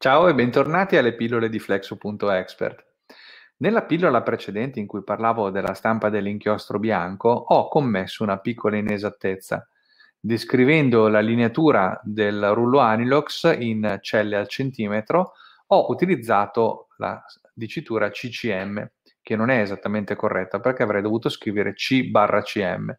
Ciao e bentornati alle pillole di flexo.expert. Nella pillola precedente in cui parlavo della stampa dell'inchiostro bianco ho commesso una piccola inesattezza, descrivendo la lineatura del rullo Anilox in celle al centimetro ho utilizzato la dicitura CCM, che non è esattamente corretta perché avrei dovuto scrivere C barra CM.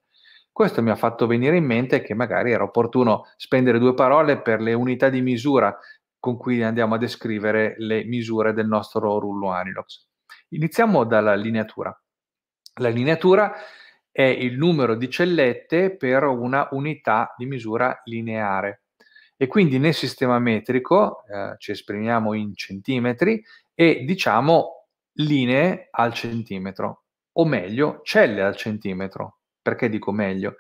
Questo mi ha fatto venire in mente che magari era opportuno spendere due parole per le unità di misura con cui andiamo a descrivere le misure del nostro rullo Anilox. Iniziamo dalla lineatura. La lineatura è il numero di cellette per una unità di misura lineare e quindi nel sistema metrico eh, ci esprimiamo in centimetri e diciamo linee al centimetro o meglio celle al centimetro. Perché dico meglio?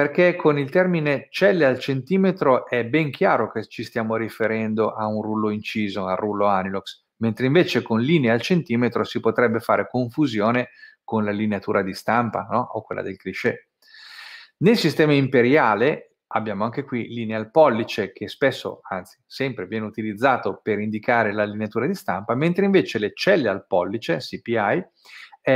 perché con il termine celle al centimetro è ben chiaro che ci stiamo riferendo a un rullo inciso, al rullo Anilox, mentre invece con linee al centimetro si potrebbe fare confusione con la lineatura di stampa no? o quella del cliché. Nel sistema imperiale abbiamo anche qui linea al pollice che spesso, anzi sempre viene utilizzato per indicare la lineatura di stampa, mentre invece le celle al pollice, CPI,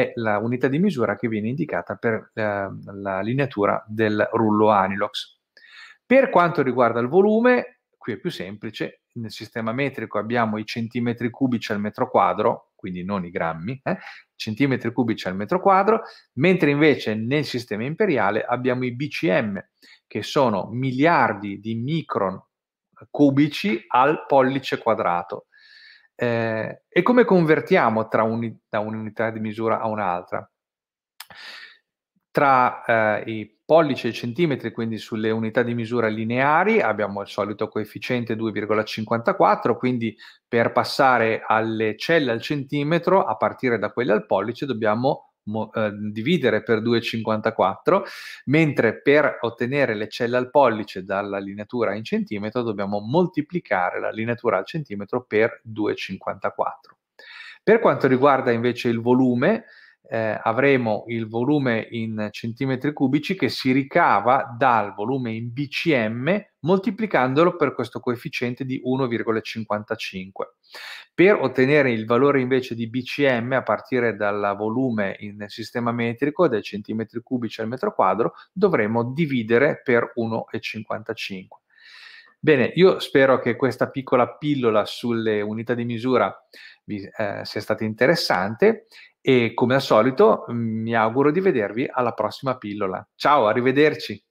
è unità di misura che viene indicata per eh, la lineatura del rullo Anilox. Per quanto riguarda il volume, qui è più semplice, nel sistema metrico abbiamo i centimetri cubici al metro quadro, quindi non i grammi, eh, centimetri cubici al metro quadro, mentre invece nel sistema imperiale abbiamo i BCM, che sono miliardi di micron cubici al pollice quadrato. Eh, e come convertiamo tra un, da un'unità di misura a un'altra? Tra eh, i pollici e i centimetri, quindi sulle unità di misura lineari, abbiamo il solito coefficiente 2,54, quindi per passare alle celle al centimetro, a partire da quelle al pollice, dobbiamo mo- eh, dividere per 2,54, mentre per ottenere le celle al pollice dalla lineatura in centimetro dobbiamo moltiplicare la lineatura al centimetro per 2,54. Per quanto riguarda invece il volume, eh, avremo il volume in centimetri cubici che si ricava dal volume in BCM moltiplicandolo per questo coefficiente di 1,55. Per ottenere il valore invece di BCM a partire dal volume in sistema metrico, dai centimetri cubici al metro quadro, dovremo dividere per 1,55. Bene, io spero che questa piccola pillola sulle unità di misura vi eh, sia stata interessante e come al solito mi auguro di vedervi alla prossima pillola. Ciao, arrivederci.